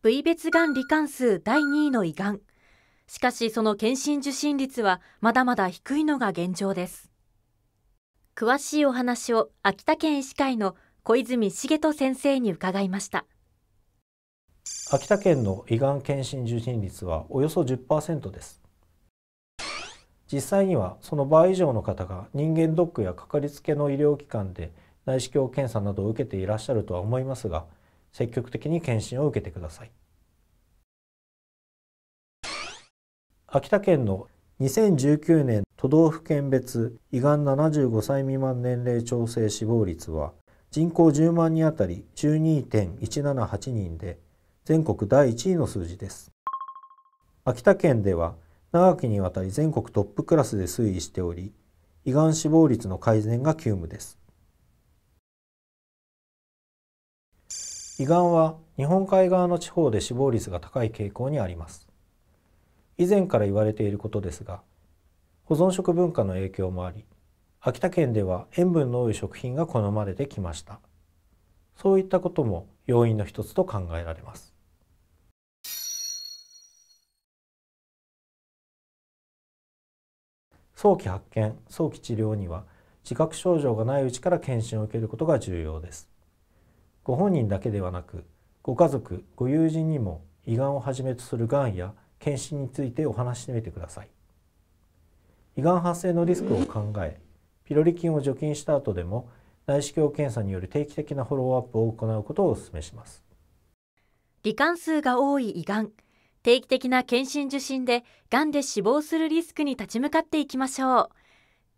部位別がん罹患数第2位の胃がんしかしその検診受診率はまだまだ低いのが現状です詳しいお話を秋田県医師会の小泉茂人先生に伺いました秋田県の胃がん検診受診率はおよそ10%です実際にはその倍以上の方が人間ドックやかかりつけの医療機関で内視鏡検査などを受けていらっしゃるとは思いますが積極的に検診を受けてください秋田県の2019年都道府県別胃がん75歳未満年齢調整死亡率は人口10万人あたり12.178人で全国第1位の数字です秋田県では長きにわたり全国トップクラスで推移しており胃がん死亡率の改善が急務です胃がんは日本海側の地方で死亡率が高い傾向にあります以前から言われていることですが保存食文化の影響もあり秋田県では塩分の多い食品が好まれてきましたそういったことも要因の一つと考えられます早期発見早期治療には自覚症状がないうちから検診を受けることが重要ですご本人だけではなくご家族ご友人にも胃がんをはじめとするがんや検診についてお話ししてみてください胃がん発生のリスクを考えピロリ菌を除菌した後でも内視鏡検査による定期的なフォローアップを行うことをお勧めします罹患数が多い胃がん定期的な検診受診でがんで死亡するリスクに立ち向かっていきましょう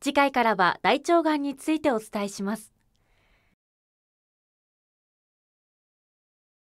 次回からは大腸がんについてお伝えします